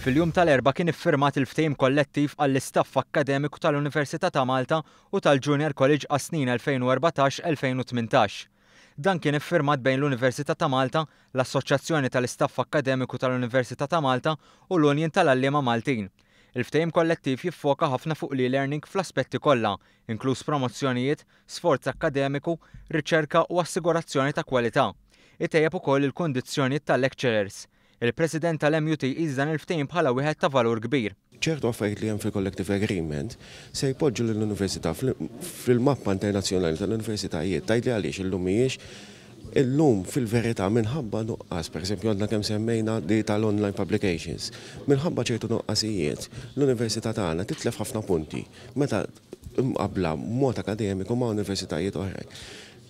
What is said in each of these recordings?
Fil-jum tal-erba kien iffirmat il-ftejm kollettiv għall-istaff akademiku tal-Università ta' Malta u tal-Junior College għas-snin 2014-2018. Dan kien iffirmat bejn l-Università ta' Malta, l-Assoċjazzjoni tal-Istaff Akademiku tal-Università ta' Malta u l-Unjin tal-Allima Maltin. Il-ftejm kollettiv jiffoka ħafna fuq l learning fl-aspetti kollha, inkluż promozzjonijiet, sforz akademiku, riċerka u assigurazzjoni ta' kwalità. Itejjeb ukoll il-kondizzjonijiet tal-lecturers. Il-President tal-MUT iżdan il-ftejn bħala wieħed ta' valur kbir. ċertu għaffajt li hemm fil-Collective Agreement se jpoġġu l-Università fil-mappa internazzjonali tal-Universitajiet tajli għaliex illum mhijiex Illum fil-verità minħabba nuqqas, per esempio għadna kem semmejna di tal-online publications, minħabba ċertu nuqqasijiet, l-Università tagħna titlef ħafna punti, meta mqabla mod akademiku ma' universitajiet oħrajn.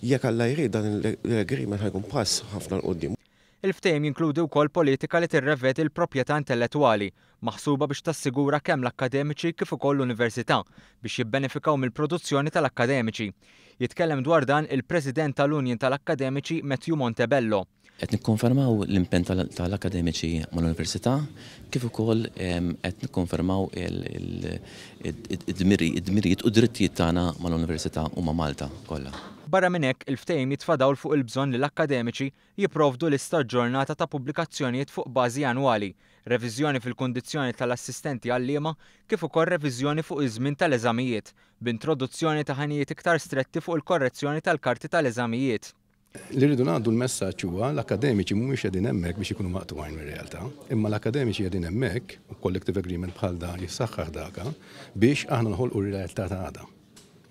Jekk alla jrid dan l-agreement ħajkun pass ħafna l-qoddim. Il-ftejm jinkludi wkoll politika li tirrevet il-proprjetà intellettwali, maħsuba biex tassigura kemm l-akademiċi kif ukoll l-università biex jibbenefikaw mill-produzzjoni tal-akademiċi. Jitkellem dwar dan il-President tal-Unjin tal-Akademiċi Matthew Montebello. Qed nikkonfermaw l-impenn tal-akademiċi mal-università kif ukoll qed nikkonfermaw id-dmirijiet u drittijiet tagħna mal-università u ma' Malta kollha. Barra minn hekk il-ftehim jitfadaw fuq il-bżonn li l-akademiċi jipprovdu lista ġurnata ta' pubblikazzjonijiet fuq bażi annwali, reviżjoni fil-kundizzjoni tal-assistenti għall-liema kif ukoll reviżjoni fuq iż-żmien tal-eżamijiet, b'introduzzjoni ta' ħanijiet iktar stretti fuq il-korrezzjoni tal-karti tal-eżamijiet. Li rridu għaddu l messaġġ huwa l-akademiċi mhumiex qegħdin hemmhekk biex ikunu maqtugħin mir-realtà, imma l-akademiċi qegħdin hemmhekk u collective agreement bħal da jissaħħaħ daka biex aħna nħolqu r-realtà ta' għada.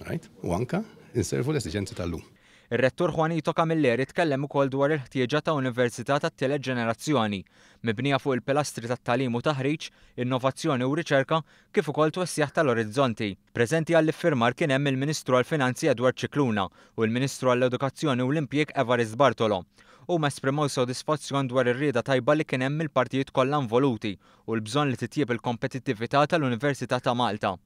Right? U anka inservu l-esigenzi tal-lum. Ir-rettur Juanito Camilleri tkellem ukoll dwar il-ħtieġa ta' Università tat tielet ġenerazzjoni, mibnija fuq il-pilastri tat talim u taħriġ, innovazzjoni u riċerka kif ukoll twessjaħ tal-orizzonti. Preżenti għall firmar kien hemm il-Ministru għall-Finanzi Edward Ċikluna u l-Ministru għall-Edukazzjoni u l-Impjeg Evarist Bartolo u ma esprimaw sodisfazzjon dwar ir-rieda tajba li kien hemm il-partijiet kollha involuti u l-bżonn li titjib il-kompetittività tal-Università ta' Malta.